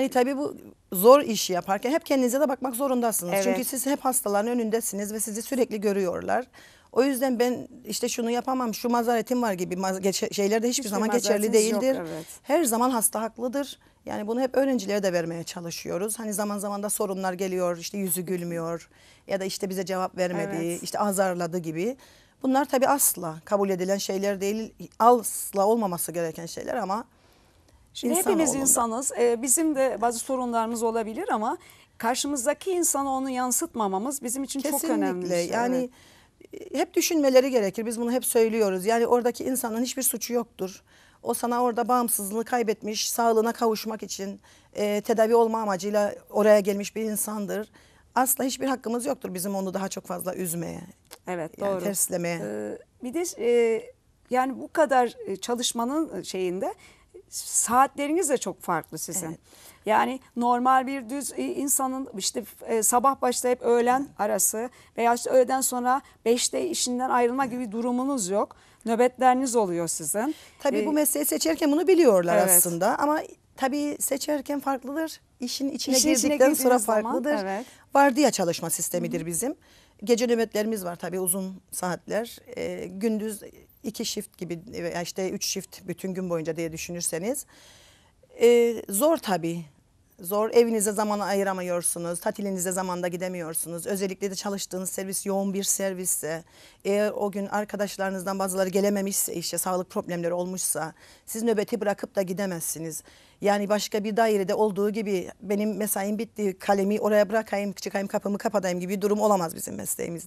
Yani tabii bu zor işi yaparken hep kendinize de bakmak zorundasınız. Evet. Çünkü siz hep hastaların önündesiniz ve sizi sürekli görüyorlar. O yüzden ben işte şunu yapamam, şu mazaretim var gibi şeyler de hiçbir Hiçbir zaman geçerli mazeretiniz yok, değildir. evet. Her zaman hasta haklıdır. Yani bunu hep öğrencilere de vermeye çalışıyoruz. Hani zaman zaman da sorunlar geliyor, işte yüzü gülmüyor ya da işte bize cevap vermedi, Evet. işte azarladı gibi. Bunlar tabii asla kabul edilen şeyler değil, asla olmaması gereken şeyler ama Şimdi İnsan hepimiz olmalı. insanız. Ee, bizim de bazı sorunlarımız olabilir ama karşımızdaki insanı onu yansıtmamamız bizim için Kesinlikle. çok önemli. Yani evet. E, hep düşünmeleri gerekir. Biz bunu hep söylüyoruz. Yani oradaki insanın hiçbir suçu yoktur. O sana orada bağımsızlığını kaybetmiş, sağlığına kavuşmak için e, tedavi olma amacıyla oraya gelmiş bir insandır. Asla hiçbir hakkımız yoktur bizim onu daha çok fazla üzmeye. Evet yani doğru. Terslemeye. Ee, bir de e, yani bu kadar e, çalışmanın e, şeyinde saatleriniz de çok farklı sizin. Evet. Yani normal bir düz e, insanın işte e, sabah başlayıp öğlen arası veya işte öğleden sonra beşte işinden ayrılma gibi durumunuz yok. Nöbetleriniz oluyor sizin. Tabii ee, bu mesleği seçerken bunu biliyorlar evet. aslında ama tabii seçerken farklıdır. İşin içine İşin girdikten içine sonra zaman, farklıdır. Evet. Vardiya çalışma sistemidir Hı -hı. bizim. Gece nöbetlerimiz var tabii uzun saatler. Ee, gündüz iki shift gibi işte üç shift bütün gün boyunca diye düşünürseniz e, zor tabi, Zor evinize zaman ayıramıyorsunuz, tatilinize zamanda gidemiyorsunuz. Özellikle de çalıştığınız servis yoğun bir servisse, eğer o gün arkadaşlarınızdan bazıları gelememişse işte sağlık problemleri olmuşsa siz nöbeti bırakıp da gidemezsiniz. Yani başka bir dairede olduğu gibi benim mesaim bitti, kalemi oraya bırakayım, çıkayım kapımı kapatayım gibi bir durum olamaz bizim mesleğimiz.